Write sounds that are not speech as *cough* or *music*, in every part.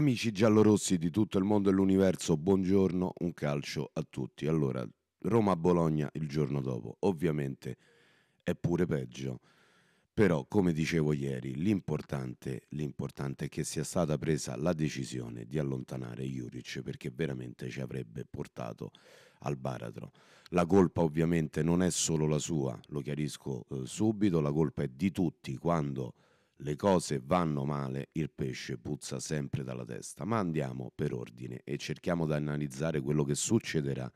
Amici giallorossi di tutto il mondo e l'universo, buongiorno, un calcio a tutti. Allora, Roma-Bologna il giorno dopo, ovviamente è pure peggio, però come dicevo ieri, l'importante, l'importante è che sia stata presa la decisione di allontanare Juric perché veramente ci avrebbe portato al baratro. La colpa ovviamente non è solo la sua, lo chiarisco eh, subito, la colpa è di tutti quando le cose vanno male, il pesce puzza sempre dalla testa, ma andiamo per ordine e cerchiamo di analizzare quello che succederà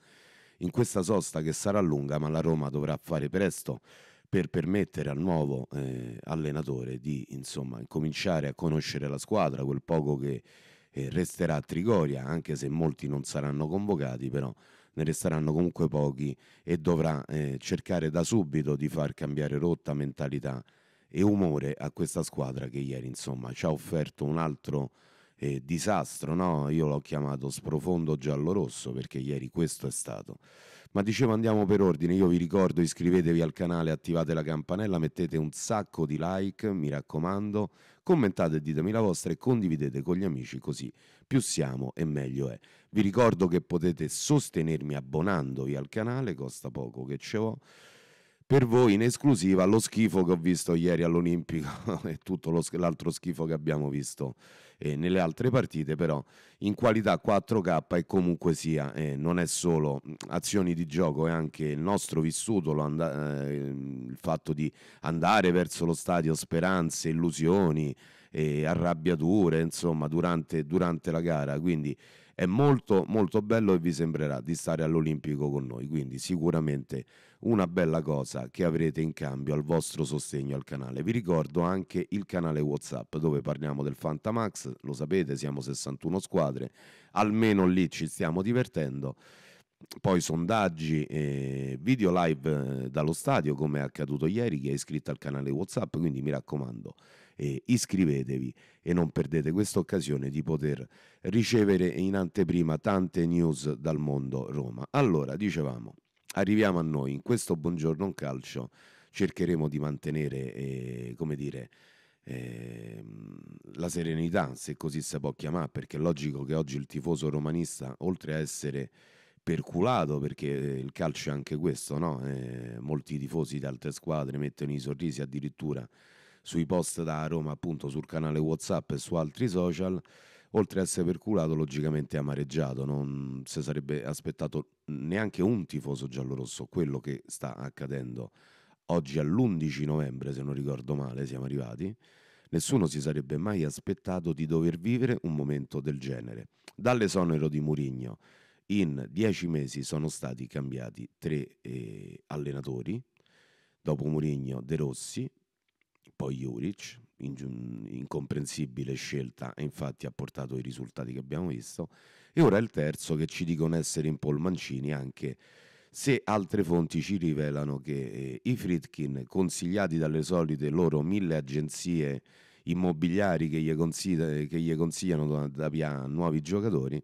in questa sosta che sarà lunga, ma la Roma dovrà fare presto per permettere al nuovo eh, allenatore di insomma, cominciare a conoscere la squadra, quel poco che eh, resterà a Trigoria, anche se molti non saranno convocati, però ne resteranno comunque pochi e dovrà eh, cercare da subito di far cambiare rotta, mentalità e umore a questa squadra che ieri insomma ci ha offerto un altro eh, disastro, no? io l'ho chiamato sprofondo giallo-rosso perché ieri questo è stato. Ma dicevo andiamo per ordine, io vi ricordo iscrivetevi al canale, attivate la campanella, mettete un sacco di like, mi raccomando, commentate e ditemi la vostra e condividete con gli amici così più siamo e meglio è. Vi ricordo che potete sostenermi abbonandovi al canale, costa poco che ce l'ho per voi in esclusiva lo schifo che ho visto ieri all'Olimpico *laughs* e tutto sch- l'altro schifo che abbiamo visto eh, nelle altre partite, però in qualità 4K e comunque sia, eh, non è solo mm, azioni di gioco, è anche il nostro vissuto, and- eh, il fatto di andare verso lo stadio, speranze, illusioni eh, arrabbiature insomma durante, durante la gara quindi è molto molto bello e vi sembrerà di stare all'Olimpico con noi, quindi sicuramente una bella cosa che avrete in cambio al vostro sostegno al canale. Vi ricordo anche il canale Whatsapp dove parliamo del Fantamax, lo sapete siamo 61 squadre, almeno lì ci stiamo divertendo. Poi sondaggi, eh, video live eh, dallo stadio come è accaduto ieri, chi è iscritto al canale Whatsapp, quindi mi raccomando e iscrivetevi e non perdete questa occasione di poter ricevere in anteprima tante news dal mondo Roma. Allora, dicevamo, arriviamo a noi, in questo Buongiorno Calcio cercheremo di mantenere, eh, come dire, ehm, la serenità, se così si può chiamare, perché è logico che oggi il tifoso romanista, oltre a essere perculato, perché eh, il calcio è anche questo, no? eh, molti tifosi di altre squadre mettono i sorrisi addirittura sui post da Roma, appunto sul canale WhatsApp e su altri social, oltre a essere perculato, logicamente amareggiato. Non si sarebbe aspettato neanche un tifoso giallorosso quello che sta accadendo. Oggi all'11 novembre, se non ricordo male, siamo arrivati. Nessuno si sarebbe mai aspettato di dover vivere un momento del genere. Dall'esonero di Murigno, in dieci mesi sono stati cambiati tre eh, allenatori, dopo Murigno De Rossi, poi Juric, incomprensibile scelta, e infatti ha portato i risultati che abbiamo visto, e ora il terzo che ci dicono essere in Paul Mancini anche se altre fonti ci rivelano che eh, i Fritkin, consigliati dalle solite loro mille agenzie immobiliari che gli, consigli- che gli consigliano da, da via nuovi giocatori,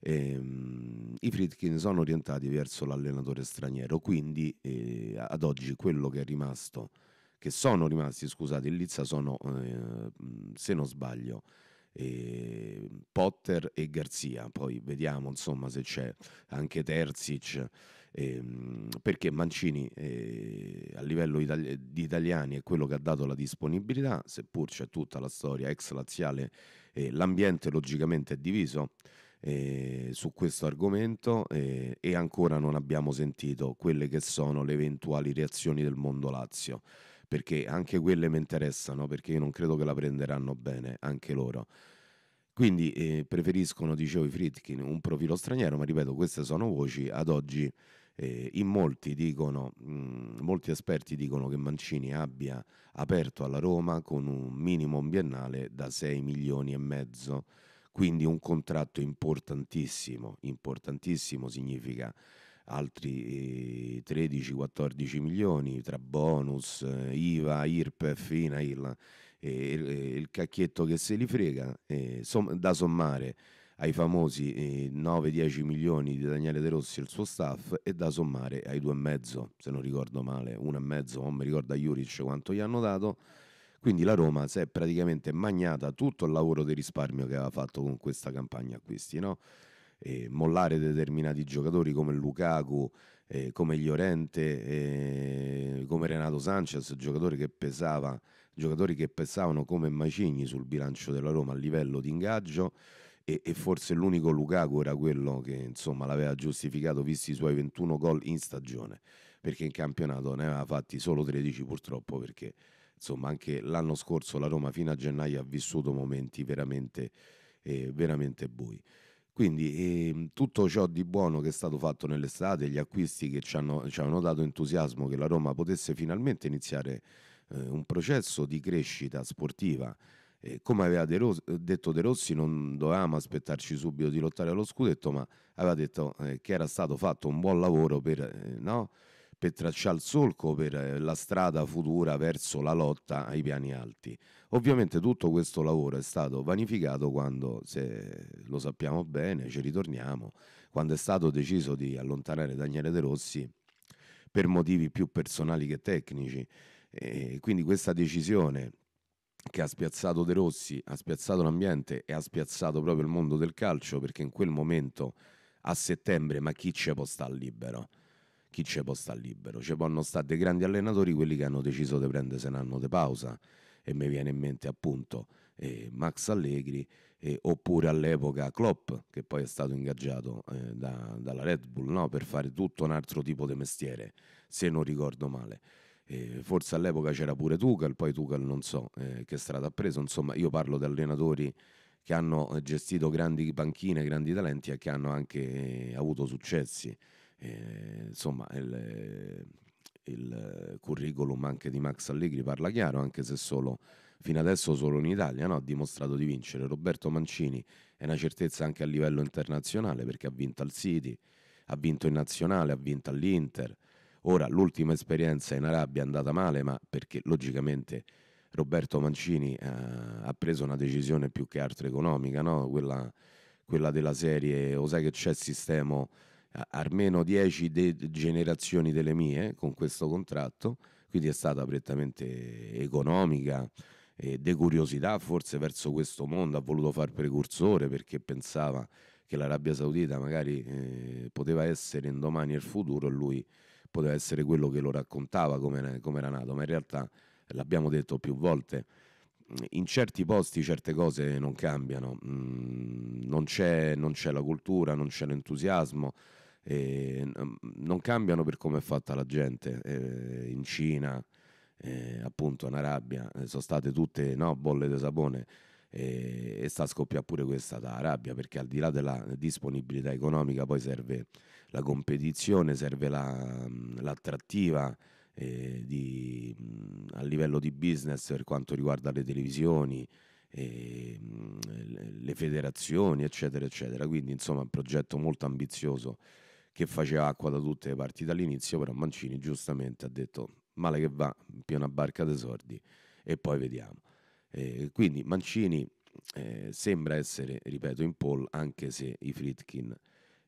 ehm, i Fritkin sono orientati verso l'allenatore straniero, quindi eh, ad oggi quello che è rimasto che sono rimasti, scusate, in lizza sono, eh, se non sbaglio, eh, Potter e Garzia, poi vediamo insomma se c'è anche Terzic, ehm, perché Mancini eh, a livello itali- di italiani è quello che ha dato la disponibilità, seppur c'è tutta la storia ex laziale, eh, l'ambiente logicamente è diviso. Eh, su questo argomento eh, e ancora non abbiamo sentito quelle che sono le eventuali reazioni del mondo Lazio perché anche quelle mi interessano, perché io non credo che la prenderanno bene, anche loro. Quindi eh, preferiscono, dicevo, i Fritkin un profilo straniero, ma ripeto, queste sono voci ad oggi. Eh, in molti dicono, mh, mm, molti esperti dicono che Mancini abbia aperto alla Roma con un minimo biennale da 6 milioni e mezzo, quindi un contratto importantissimo, importantissimo significa altri 13-14 eh, milioni tra bonus, eh, IVA, IRPEF, INAIL e il cacchietto che se li frega, da sommare ai famosi 9-10 eh, milioni di Daniele De Rossi e il suo staff e da sommare ai 2,5, se non ricordo male, 1,5, non mi ricordo a Juric quanto gli hanno dato. Quindi la Roma si è praticamente magnata tutto il lavoro di risparmio che aveva fatto con questa campagna acquisti, no? eh, mollare determinati giocatori come Lukaku, eh, come Llorente, eh, come Renato Sanchez, giocatori che, pesava, giocatori che pesavano come macigni sul bilancio della Roma a livello di ingaggio e, e forse l'unico Lukaku era quello che insomma, l'aveva giustificato visti i suoi 21 gol in stagione, perché in campionato ne aveva fatti solo 13 purtroppo perché insomma anche l'anno scorso la Roma fino a gennaio ha vissuto momenti veramente, eh, veramente bui. Quindi eh, tutto ciò di buono che è stato fatto nell'estate, gli acquisti che ci hanno, ci hanno dato entusiasmo che la Roma potesse finalmente iniziare eh, un processo di crescita sportiva. Eh, come aveva De Rossi, detto De Rossi, non dovevamo aspettarci subito di lottare allo scudetto, ma aveva detto eh, che era stato fatto un buon lavoro per... Eh, no? per tracciare il solco per eh, la strada futura verso la lotta ai piani alti. Ovviamente tutto questo lavoro è stato vanificato quando, se lo sappiamo bene, ci ritorniamo, quando è stato deciso di allontanare Daniele De Rossi per motivi più personali che tecnici. E quindi questa decisione che ha spiazzato De Rossi, ha spiazzato l'ambiente e ha spiazzato proprio il mondo del calcio perché in quel momento a settembre ma chi c'è può stare libero? chi ci può stare libero. Ci possono stare dei grandi allenatori, quelli che hanno deciso di prendersi un anno di pausa e mi viene in mente appunto eh, Max Allegri eh, oppure all'epoca Klopp che poi è stato ingaggiato eh, da, dalla Red Bull no? per fare tutto un altro tipo di mestiere se non ricordo male eh, forse all'epoca c'era pure Tuchel poi Tuchel non so eh, che strada ha preso insomma io parlo di allenatori che hanno gestito grandi panchine grandi talenti e che hanno anche eh, avuto successi eh, insomma, il, eh, il curriculum anche di Max Allegri parla chiaro, anche se solo fino adesso solo in Italia no? ha dimostrato di vincere. Roberto Mancini è una certezza anche a livello internazionale perché ha vinto al City, ha vinto in nazionale, ha vinto all'Inter. Ora l'ultima esperienza in Arabia è andata male, ma perché logicamente Roberto Mancini eh, ha preso una decisione più che altro economica, no? quella, quella, della serie o sai che c'è il sistema almeno 10 de- generazioni delle mie con questo contratto, quindi è stata prettamente economica e de curiosità forse verso questo mondo, ha voluto far precursore perché pensava che l'Arabia Saudita magari eh, poteva essere in domani il futuro e lui poteva essere quello che lo raccontava come, come era nato, ma in realtà l'abbiamo detto più volte, in certi posti certe cose non cambiano, mm, non, c'è, non c'è la cultura, non c'è l'entusiasmo, eh, non cambiano per come è fatta la gente eh, in Cina, eh, appunto in Arabia, eh, sono state tutte no, bolle di sapone e sta a pure questa da Arabia perché al di là della disponibilità economica poi serve la competizione, serve la, l'attrattiva eh, di, a livello di business per quanto riguarda le televisioni, le federazioni, eccetera, eccetera. Quindi, insomma, è un progetto molto ambizioso che faceva acqua da tutte le parti dall'inizio, però Mancini giustamente ha detto male che va, più una barca sordi e poi vediamo. Eh, quindi Mancini eh, sembra essere, ripeto, in poll anche se i Fritkin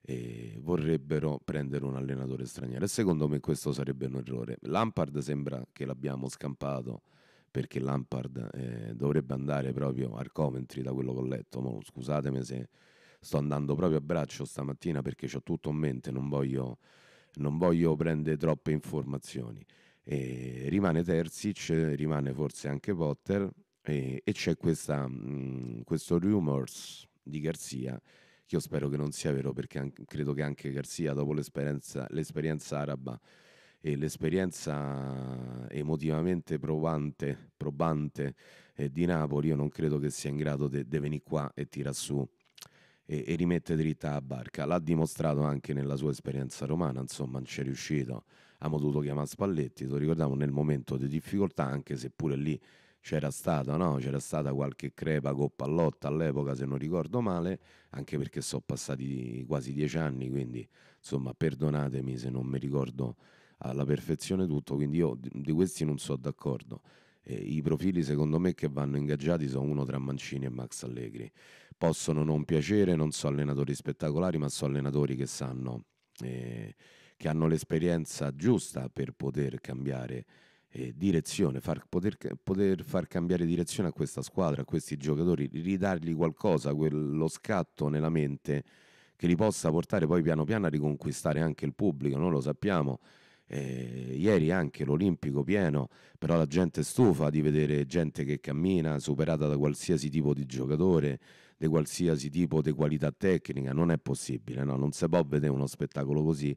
eh, vorrebbero prendere un allenatore straniero e secondo me questo sarebbe un errore. Lampard sembra che l'abbiamo scampato perché Lampard eh, dovrebbe andare proprio al Coventry da quello che ho letto, Mo, scusatemi se sto andando proprio a braccio stamattina perché ho tutto in mente, non voglio, non voglio prendere troppe informazioni. E rimane Terzic, rimane forse anche Potter e, e c'è questa, mh, mm, questo rumors di Garzia che io spero che non sia vero perché anche, credo che anche Garzia dopo l'esperienza, l'esperienza araba e l'esperienza emotivamente provante, probante eh, di Napoli, io non credo che sia in grado di venire qua e tirar su e, e rimette dritta la barca. L'ha dimostrato anche nella sua esperienza romana, insomma, non c'è riuscito. Abbiamo dovuto chiamare Spalletti, lo ricordiamo, nel momento di difficoltà, anche se pure lì c'era stata, no? c'era stata qualche crepa con Pallotta all'epoca, se non ricordo male, anche perché sono passati quasi dieci anni, quindi insomma, perdonatemi se non mi ricordo alla perfezione tutto, quindi io di questi non sono d'accordo eh, i profili secondo me che vanno ingaggiati sono uno tra Mancini e Max Allegri. Possono non piacere, non so allenatori spettacolari, ma so allenatori che sanno, eh, che hanno l'esperienza giusta per poter cambiare eh, direzione, far, poter, poter, far cambiare direzione a questa squadra, a questi giocatori, ridargli qualcosa, quello scatto nella mente che li possa portare poi piano piano a riconquistare anche il pubblico, noi lo sappiamo eh, ieri anche l'Olimpico pieno, però la gente è stufa di vedere gente che cammina superata da qualsiasi tipo di giocatore, di qualsiasi tipo di qualità tecnica, non è possibile, no? non si può vedere uno spettacolo così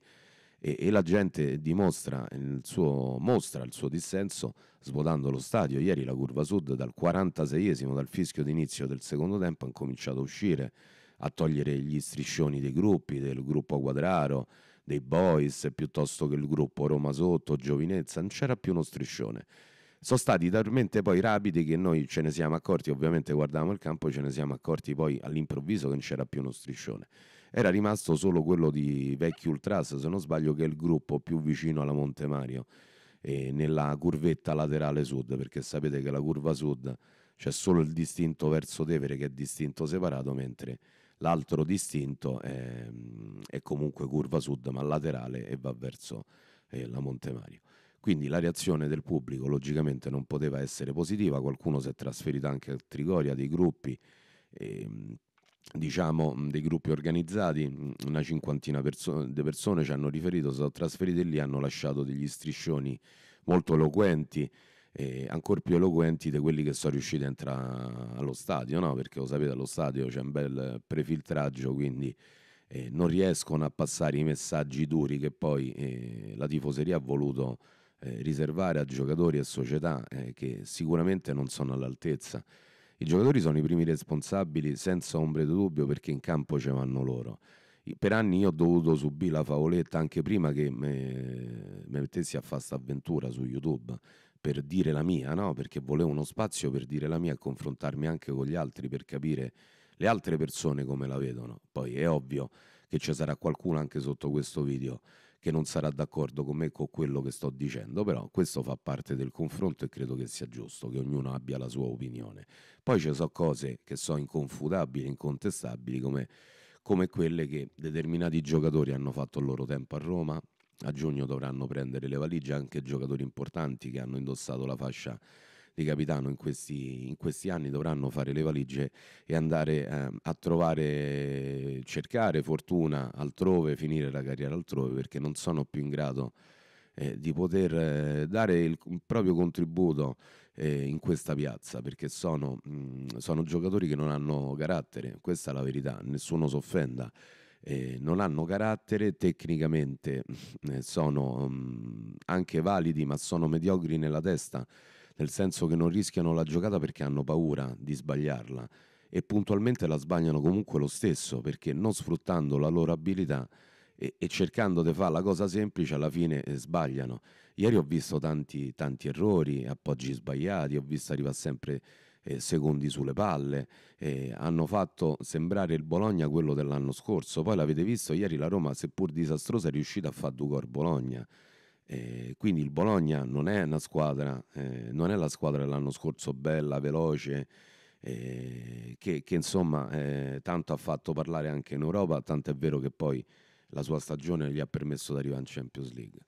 e, e la gente dimostra il suo, mostra il suo dissenso svuotando lo stadio. Ieri la curva sud dal 46esimo, dal fischio d'inizio del secondo tempo, ha cominciato a uscire, a togliere gli striscioni dei gruppi, del gruppo Quadraro dei Boys piuttosto che il gruppo Roma Sotto, Giovinezza, non c'era più uno striscione. Sono stati talmente poi rapidi che noi ce ne siamo accorti, ovviamente guardavamo il campo, ce ne siamo accorti poi all'improvviso che non c'era più uno striscione. Era rimasto solo quello di Vecchi Ultras, se non sbaglio, che è il gruppo più vicino alla Monte Mario, eh, nella curvetta laterale sud, perché sapete che la curva sud c'è solo il distinto verso Tevere che è distinto separato, mentre l'altro distinto è, ehm, è, comunque curva sud ma laterale e va verso eh, la Montemario. Quindi la reazione del pubblico logicamente non poteva essere positiva, qualcuno si è trasferito anche a Trigoria dei gruppi, eh, diciamo, dei gruppi organizzati, una cinquantina perso- di persone ci hanno riferito, si sono trasferite lì, hanno lasciato degli striscioni molto eloquenti eh, ancora più eloquenti di quelli che sono riusciti a entrare allo stadio, no? perché lo sapete allo stadio c'è un bel prefiltraggio, quindi eh, non riescono a passare i messaggi duri che poi eh, la tifoseria ha voluto eh, riservare a giocatori e società eh, che sicuramente non sono all'altezza. I giocatori sono i primi responsabili senza ombre di dubbio perché in campo ce vanno loro per anni io ho dovuto subire la favoletta anche prima che mi mettessi a fare questa avventura su YouTube per dire la mia, no? perché volevo uno spazio per dire la mia e confrontarmi anche con gli altri per capire le altre persone come la vedono. Poi è ovvio che ci sarà qualcuno anche sotto questo video che non sarà d'accordo con me con quello che sto dicendo, però questo fa parte del confronto e credo che sia giusto che ognuno abbia la sua opinione. Poi ci sono cose che sono inconfutabili, incontestabili come come quelle che determinati giocatori hanno fatto il loro tempo a Roma. A giugno dovranno prendere le valigie anche giocatori importanti che hanno indossato la fascia di capitano in questi, in questi anni dovranno fare le valigie e andare eh, a trovare, cercare fortuna altrove, finire la carriera altrove perché non sono più in grado eh, di poter eh, dare il, proprio contributo eh, in questa piazza perché sono, mh, mhmm, sono, giocatori che non hanno carattere, questa è la verità, nessuno si offenda. Eh, non hanno carattere, tecnicamente mhmm, eh, sono mh, mhmm, anche validi, ma sono mediocri nella testa, nel senso che non rischiano la giocata perché hanno paura di sbagliarla e puntualmente la sbagliano comunque lo stesso perché non sfruttando la loro abilità e, e cercando di fare la cosa semplice alla fine eh, sbagliano. Ieri ho visto tanti, tanti errori, appoggi sbagliati, ho visto arrivare sempre eh, secondi sulle palle, eh, hanno fatto sembrare il Bologna quello dell'anno scorso, poi l'avete visto ieri la Roma seppur disastrosa è riuscita a fare due gol Bologna. Eh, quindi il Bologna non è una squadra, eh, non è la squadra dell'anno scorso bella, veloce, eh, che, che, insomma eh, tanto ha fatto parlare anche in Europa, tanto è vero che poi la sua stagione gli ha permesso di arrivare in Champions League.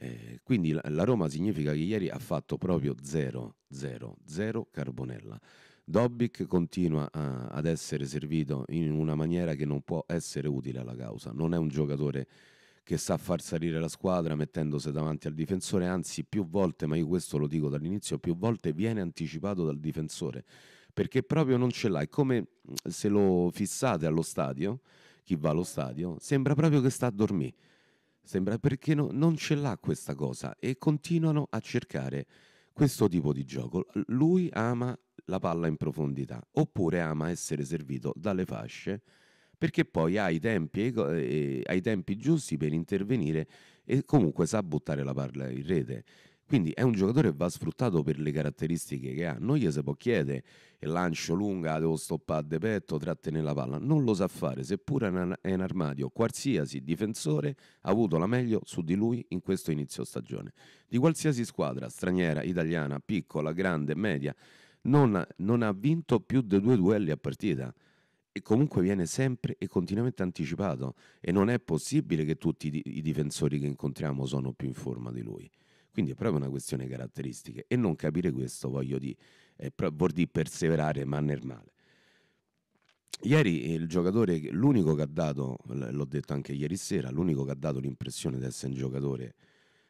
Eh, quindi la, la, Roma significa che ieri ha fatto proprio 0, 0, 0 Carbonella. Dobbic continua a, eh, ad essere servito in una maniera che non può essere utile alla causa. Non è un giocatore che sa far salire la squadra mettendosi davanti al difensore, anzi più volte, ma io questo lo dico dall'inizio, più volte viene anticipato dal difensore, perché proprio non ce l'ha. È come se lo fissate allo stadio, chi va allo stadio, sembra proprio che sta a dormire. Sembra perché no, non ce l'ha questa cosa e continuano a cercare questo tipo di gioco. Lui ama la palla in profondità oppure ama essere servito dalle fasce perché poi ha i tempi, ha i tempi giusti per intervenire e comunque sa buttare la palla in rete. Quindi è un giocatore che va sfruttato per le caratteristiche che ha. Non gli si può chiedere lancio lunga, devo stoppare de petto, trattenere la palla. Non lo sa fare, seppure è in armadio. Qualsiasi difensore ha avuto la meglio su di lui in questo inizio stagione. Di qualsiasi squadra, straniera, italiana, piccola, grande, media, non, non ha vinto più di due duelli a partita e comunque viene sempre e continuamente anticipato e non è possibile che tutti i difensori che incontriamo sono più in forma di lui. Quindi è proprio una questione di caratteristiche e non capire questo voglio dire, vuol dire perseverare ma nel male. Ieri il giocatore, l'unico che ha dato, l'ho detto anche ieri sera, l'unico che ha dato l'impressione di essere un giocatore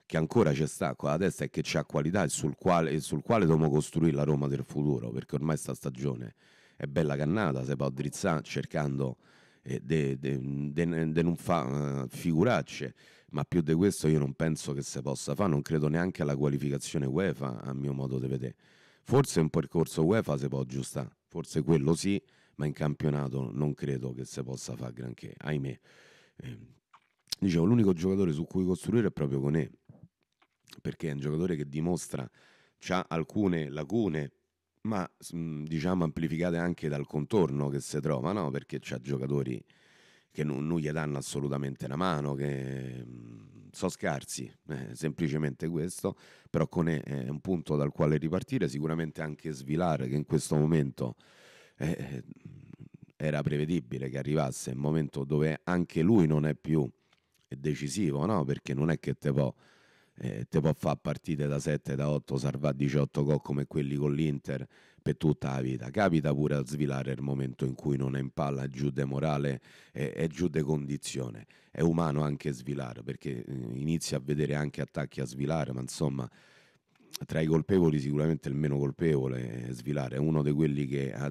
che ancora c'è sta qua a testa e che ha qualità e sul quale, quale dobbiamo costruire la Roma del futuro, perché ormai sta stagione è bella cannata, se può drizzare cercando de, de, de, non fa eh, figuracce, ma più di questo io non penso che si possa fare, non credo neanche alla qualificazione UEFA a mio modo di vedere. Forse un percorso UEFA si può aggiustare, forse quello sì, ma in campionato non credo che si possa fare granché, ahimè. Eh, dicevo, l'unico giocatore su cui costruire è proprio Conè, perché è un giocatore che dimostra, ha alcune lacune, ma mm, diciamo amplificate anche dal contorno che si trovano, perché c'è giocatori che non, non, gli danno assolutamente una mano, che mm, sono scarsi, eh, semplicemente questo, però Cone è un punto dal quale ripartire, sicuramente anche Svilare che in questo momento eh, eh era prevedibile che arrivasse, un momento dove anche lui non è più decisivo, no? perché non è che te può eh, te può fare partite da 7, da 8, salvare 18 gol come quelli con l'Inter per tutta la vita. Capita pure a svilare il momento in cui non è in palla, è giù de morale, è, è giù de condizione. È umano anche svilare, perché eh, inizia a vedere anche attacchi a svilare, ma insomma tra i colpevoli sicuramente il meno colpevole è svilare, è uno di quelli che... ha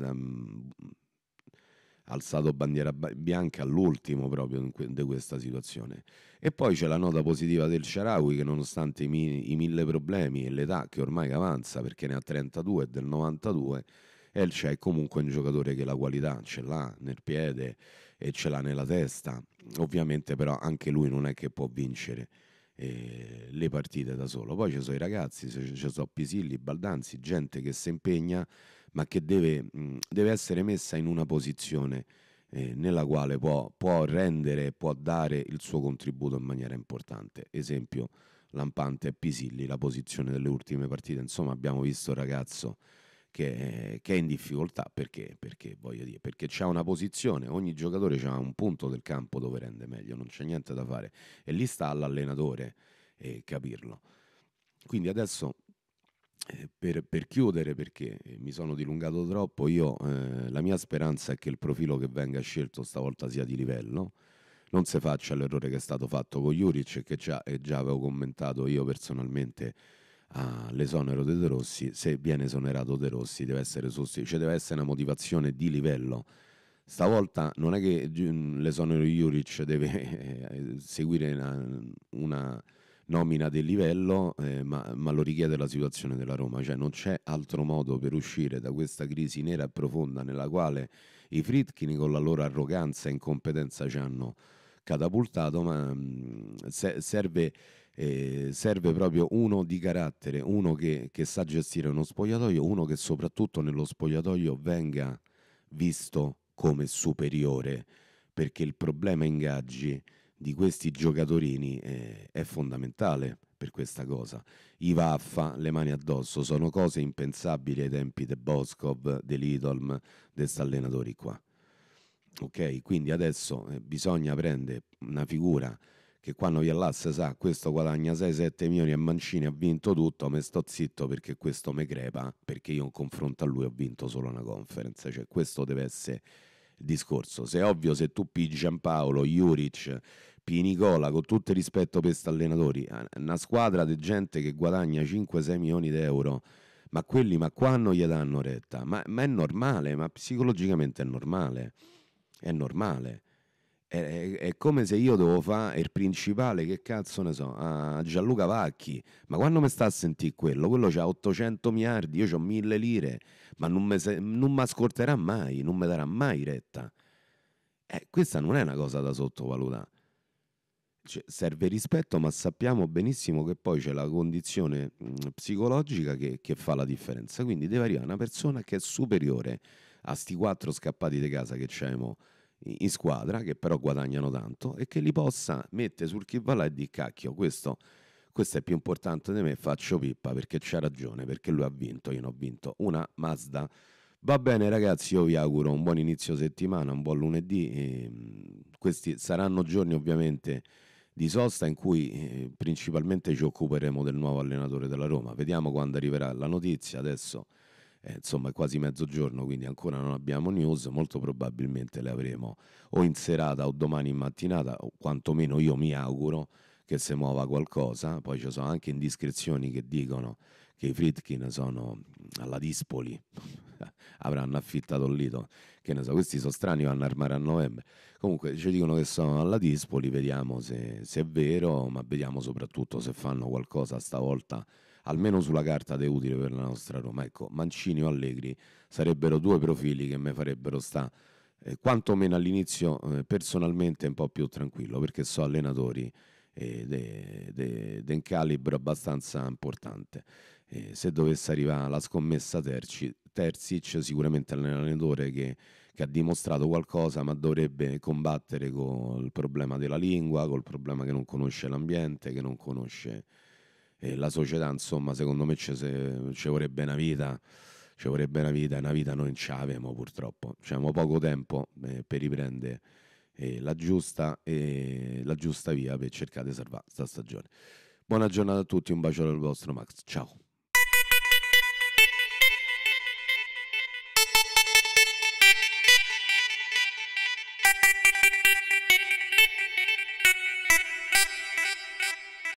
alzato bandiera bianca all'ultimo proprio di questa situazione. E poi c'è la nota positiva del Sharawi che nonostante i, mi, i mille problemi e l'età che ormai avanza perché ne ha 32 e del 92, El c'è è comunque un giocatore che la qualità ce l'ha nel piede e ce l'ha nella testa. Ovviamente però anche lui non è che può vincere eh, le partite da solo. Poi ci sono i ragazzi, ci sono Pisilli, Baldanzi, gente che si impegna ma che deve, mm, deve essere messa in una posizione eh, nella quale può, può rendere, può dare il suo contributo in maniera importante. Esempio lampante e Pisilli, la posizione delle ultime partite, insomma abbiamo visto il ragazzo che, eh, che, è in difficoltà perché, perché voglio dire, perché c'è una posizione, ogni giocatore ha un punto del campo dove rende meglio, non c'è niente da fare e lì sta l'allenatore eh, capirlo. Quindi adesso eh, per, per, chiudere, perché eh, mi sono dilungato troppo, io, eh, la mia speranza è che il profilo che venga scelto stavolta sia di livello, non si faccia l'errore che è stato fatto con Juric, che già, e eh, già avevo commentato io personalmente all'esonero ah, di De Rossi, se viene esonerato De Rossi deve essere cioè deve essere una motivazione di livello. Stavolta non è che mm, l'esonero di Juric deve *laughs* eh, seguire una, una nomina del livello, eh, ma, ma, lo richiede la situazione della Roma, cioè non c'è altro modo per uscire da questa crisi nera e profonda nella quale i Fritkini con la loro arroganza e incompetenza ci hanno catapultato, ma mh, mm, se, serve, eh, serve, proprio uno di carattere, uno che, che sa gestire uno spogliatoio, uno che soprattutto nello spogliatoio venga visto come superiore, perché il problema ingaggi di questi giocatori eh, è fondamentale per questa cosa. I vaffa, le mani addosso, sono cose impensabili ai tempi de Boscov, de Lidolm, de allenatori qua. Ok, quindi adesso eh, bisogna prendere una figura che quando Viallas sa questo guadagna 6-7 milioni e Mancini ha vinto tutto, me sto zitto perché questo me crepa, perché io in confronto a lui ho vinto solo una conference, cioè questo deve essere il discorso. Se è ovvio, se tu pigli Giampaolo, Juric, P. Nicola, con tutto il rispetto per questi allenatori, una squadra di gente che guadagna 5-6 milioni di euro, ma quelli, ma qua non gli danno retta, ma, ma è normale, ma psicologicamente è normale, è normale. È, è, come se io devo fare il principale, che cazzo ne so, a Gianluca Vacchi. Ma quando mi sta a sentire quello? Quello c'ha 800 miliardi, io ho 1000 lire, ma non mi ascolterà mai, non mi darà mai retta. Eh, questa non è una cosa da sottovalutare. Cioè, serve rispetto, ma sappiamo benissimo che poi c'è la condizione psicologica che, che fa la differenza. Quindi deve arrivare una persona che è superiore a sti quattro scappati di casa che c'è mo' in squadra, che però guadagnano tanto, e che li possa mettere sul chi va là e di cacchio, questo, questo è più importante di me, faccio pippa perché c'ha ragione, perché lui ha vinto, io non ho vinto una Mazda. Va bene ragazzi, io vi auguro un buon inizio settimana, un buon lunedì, ehm, questi saranno giorni ovviamente di sosta in cui eh, principalmente ci occuperemo del nuovo allenatore della Roma. Vediamo quando arriverà la notizia. Adesso eh, insomma è quasi mezzogiorno, quindi ancora non abbiamo news, molto probabilmente le avremo o in serata o domani in mattinata, o quantomeno io mi auguro che si muova qualcosa, poi ci sono anche indiscrezioni che dicono che i Fritkin sono alla Dispoli, *laughs* avranno affittato il lito, che ne so, questi sono strani, vanno a armare a novembre, comunque ci dicono che sono alla Dispoli, vediamo se, se è vero, ma vediamo soprattutto se fanno qualcosa stavolta almeno sulla carta è utile per la nostra Roma. Ecco, Mancini o Allegri sarebbero due profili che mi farebbero stare eh, quantomeno all'inizio eh, personalmente un po' più tranquillo perché so allenatori eh, de, un calibro abbastanza importante. Eh, se dovesse arrivare la scommessa terci, Terzic, sicuramente è un allenatore che, che, ha dimostrato qualcosa, ma dovrebbe combattere con il problema della lingua, col problema che non conosce l'ambiente, che non conosce e la società, insomma, secondo me ci vorrebbe una vita, ci vorrebbe una vita, una vita noi non ce l'avemo purtroppo, abbiamo poco tempo eh, per riprendere eh, la, giusta, eh, la giusta via per cercare di salvare questa stagione. Buona giornata a tutti, un bacio dal vostro Max, ciao!